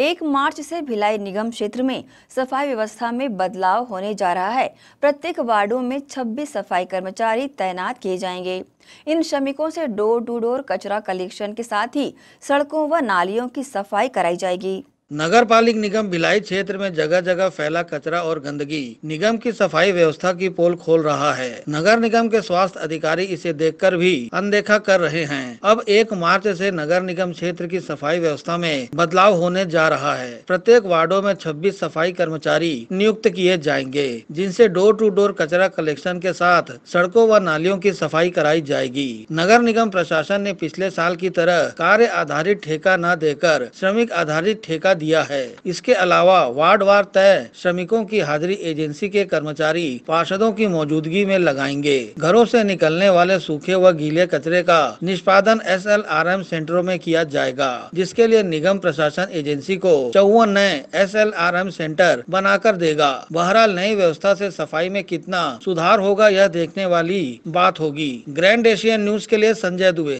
एक मार्च से भिलाई निगम क्षेत्र में सफाई व्यवस्था में बदलाव होने जा रहा है प्रत्येक वार्डो में 26 सफाई कर्मचारी तैनात किए जाएंगे इन श्रमिकों से डोर टू डोर कचरा कलेक्शन के साथ ही सड़कों व नालियों की सफाई कराई जाएगी नगर पालिक निगम भिलाई क्षेत्र में जगह जगह फैला कचरा और गंदगी निगम की सफाई व्यवस्था की पोल खोल रहा है नगर निगम के स्वास्थ्य अधिकारी इसे देखकर भी अनदेखा कर रहे हैं अब एक मार्च से नगर निगम क्षेत्र की सफाई व्यवस्था में बदलाव होने जा रहा है प्रत्येक वार्डो में छब्बीस सफाई कर्मचारी नियुक्त किए जाएंगे जिनसे डोर टू डोर कचरा कलेक्शन के साथ सड़कों व नालियों की सफाई कराई जाएगी नगर निगम प्रशासन ने पिछले साल की तरह कार्य आधारित ठेका न देकर श्रमिक आधारित ठेका दिया है इसके अलावा वार्ड वार तय श्रमिकों की हाजिरी एजेंसी के कर्मचारी पार्षदों की मौजूदगी में लगाएंगे घरों से निकलने वाले सूखे व वा गीले कचरे का निष्पादन एस एल आर एम सेंटरों में किया जाएगा जिसके लिए निगम प्रशासन एजेंसी को चौवन नए S L R M centre बनाकर देगा बहरहाल नई व्यवस्था ऐसी सफाई में कितना सुधार होगा यह देखने वाली बात होगी ग्रैंड एशियन न्यूज के लिए संजय दुबे